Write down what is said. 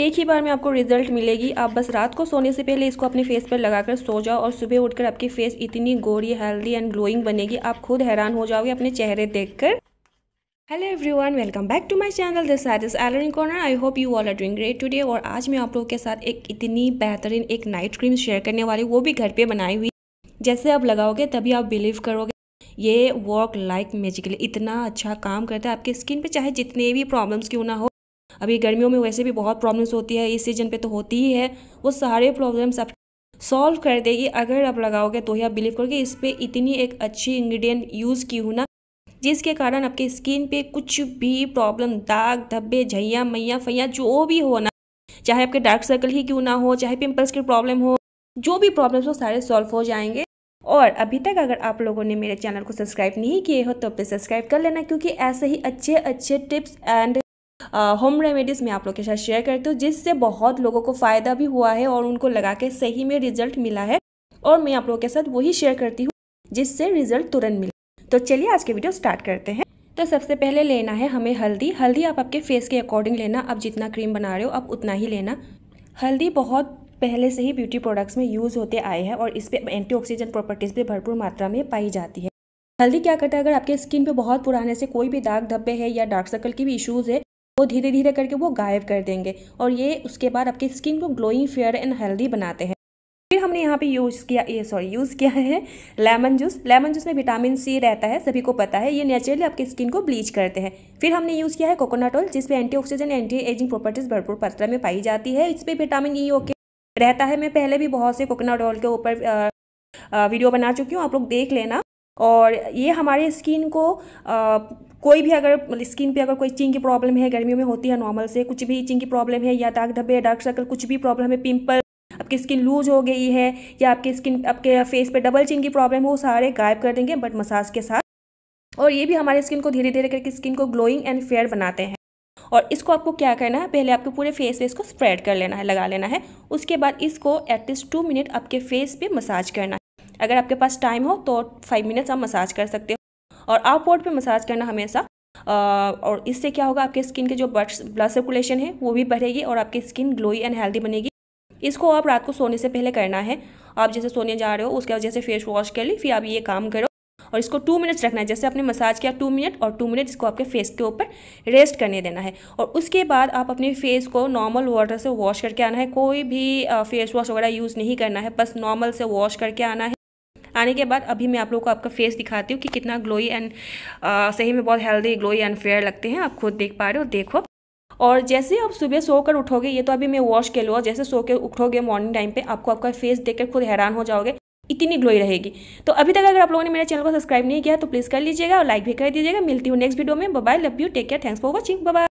एक ही बार में आपको रिजल्ट मिलेगी आप बस रात को सोने से पहले इसको अपने फेस पर लगाकर सो जाओ और सुबह उठकर आपकी फेस इतनी गोरी हेल्दी एंड ग्लोइंग बनेगी आप खुद हैरान हो जाओगे अपने चेहरे देखकर hello everyone welcome back to my channel this side is एलरिन corner I hope you all are doing great today और आज मैं आप लोगों के साथ एक इतनी बेहतरीन एक नाइट क्रीम शेयर करने वाली वो भी घर पे बनाई हुई जैसे आप लगाओगे तभी आप बिलीव करोगे ये वर्क लाइक मेजिकली इतना अच्छा काम करता है आपके स्किन पे चाहे जितने भी प्रॉब्लम्स क्यों ना हो अभी गर्मियों में वैसे भी बहुत प्रॉब्लम्स होती है इस सीजन पे तो होती ही है वो सारे प्रॉब्लम्स आप सॉल्व कर देगी अगर आप लगाओगे तो ही आप बिलीव करोगे इस पर इतनी एक अच्छी इंग्रेडिएंट यूज़ की हूँ ना जिसके कारण आपके स्किन पे कुछ भी प्रॉब्लम दाग धब्बे झैया मैया फैया जो भी हो ना चाहे आपके डार्क सर्कल ही क्यों ना हो चाहे पिंपल्स की प्रॉब्लम हो जो भी प्रॉब्लम्स हो सारे सॉल्व हो जाएंगे और अभी तक अगर आप लोगों ने मेरे चैनल को सब्सक्राइब नहीं किए हो तो प्लीज़ सब्सक्राइब कर लेना क्योंकि ऐसे ही अच्छे अच्छे टिप्स एंड होम रेमेडीज़ मैं आप लोग के साथ शेयर करती हूँ जिससे बहुत लोगों को फ़ायदा भी हुआ है और उनको लगा के सही में रिजल्ट मिला है और मैं आप लोगों के साथ वही शेयर करती हूँ जिससे रिजल्ट तुरंत मिले तो चलिए आज के वीडियो स्टार्ट करते हैं तो सबसे पहले लेना है हमें हल्दी हल्दी आप आपके फेस के अकॉर्डिंग लेना आप जितना क्रीम बना रहे हो आप उतना ही लेना हल्दी बहुत पहले से ही ब्यूटी प्रोडक्ट्स में यूज़ होते आए हैं और इस पर एंटीऑक्सीडेंट प्रॉपर्टीज़ भी भरपूर मात्रा में पाई जाती है हल्दी क्या करता है अगर आपके स्किन पे बहुत पुराने से कोई भी दाग धब्बे है या डार्क सर्कल की भी इश्यूज़ है वो धीरे धीरे करके वो गायब कर देंगे और ये उसके बाद आपकी स्किन को ग्लोइंग फेयर एंड हेल्दी बनाते हैं फिर हमने यहाँ पे यूज़ किया ये सॉरी यूज़ किया है लेमन जूस लेमन जूस में विटामिन सी रहता है सभी को पता है ये नेचुरली आपकी स्किन को ब्लीच करते हैं फिर हमने यूज़ किया है कोकोनट ऑयल जिसमें एंटीऑक्सीडेंट एंटी एजिंग प्रॉपर्टीज़ भरपूर मात्रा में पाई जाती है इस पर विटामिन ई ओके रहता है मैं पहले भी बहुत से कोकोनट ऑयल के ऊपर वीडियो बना चुकी हूँ आप लोग देख लेना और ये हमारे स्किन को कोई भी अगर स्किन मतलब पे अगर कोई चिंग की प्रॉब्लम है गर्मियों में होती है नॉर्मल से कुछ भी चिंग की प्रॉब्लम है या दाग धब्बे डार्क सर्कल कुछ भी प्रॉब्लम है पिंपल आपकी स्किन लूज हो गई है या आपके स्किन आपके फेस पे डबल चिन की प्रॉब्लम है वो सारे गायब कर देंगे बट मसाज के साथ और ये भी हमारे स्किन को धीरे धीरे करके स्किन को ग्लोइंग एंड फेयर बनाते हैं और इसको आपको क्या करना है पहले आपको पूरे फेस पे इसको स्प्रेड कर लेना है लगा लेना है उसके बाद इसको एटलीस्ट टू मिनट आपके फेस पे मसाज करना है अगर आपके पास टाइम हो तो फाइव मिनट्स आप मसाज कर सकते हो और अपवर्ड पे मसाज करना हमेशा और इससे क्या होगा आपके स्किन के जो ब्लड सर्कुलेशन है वो भी बढ़ेगी और आपकी स्किन ग्लोई एंड हेल्दी बनेगी इसको आप रात को सोने से पहले करना है आप जैसे सोने जा रहे हो उसके बाद जैसे फेस वॉश कर ली फिर आप ये काम करो और इसको टू मिनट्स रखना है जैसे आपने मसाज किया टू मिनट और टू मिनट इसको आपके फेस के ऊपर रेस्ट करने देना है और उसके बाद आप अपने फेस को नॉर्मल वाटर से वॉश करके आना है कोई भी फेस वॉश वगैरह यूज़ नहीं करना है बस नॉर्मल से वॉश करके आना है आने के बाद अभी मैं आप लोग को आपका फेस दिखाती हूँ कि कितना ग्लोई एंड सही में बहुत हेल्दी ग्लोई एंड फेयर लगते हैं आप खुद देख पा रहे हो देखो और जैसे आप सुबह सोकर उठोगे ये तो अभी मैं वॉश के लूँगा जैसे सो के उठोगे मॉर्निंग टाइम पे आपको आपका फेस देखकर खुद हैरान हो जाओगे इतनी ग्लोई रहेगी तो अभी तक अगर आप लोगों ने मेरे चैनल को सब्सक्राइब नहीं किया तो प्लीज़ कर लीजिएगा और लाइक भी कर दीजिएगा मिलती हूँ नेक्स्ट वीडियो में bye love you take care thanks for watching bye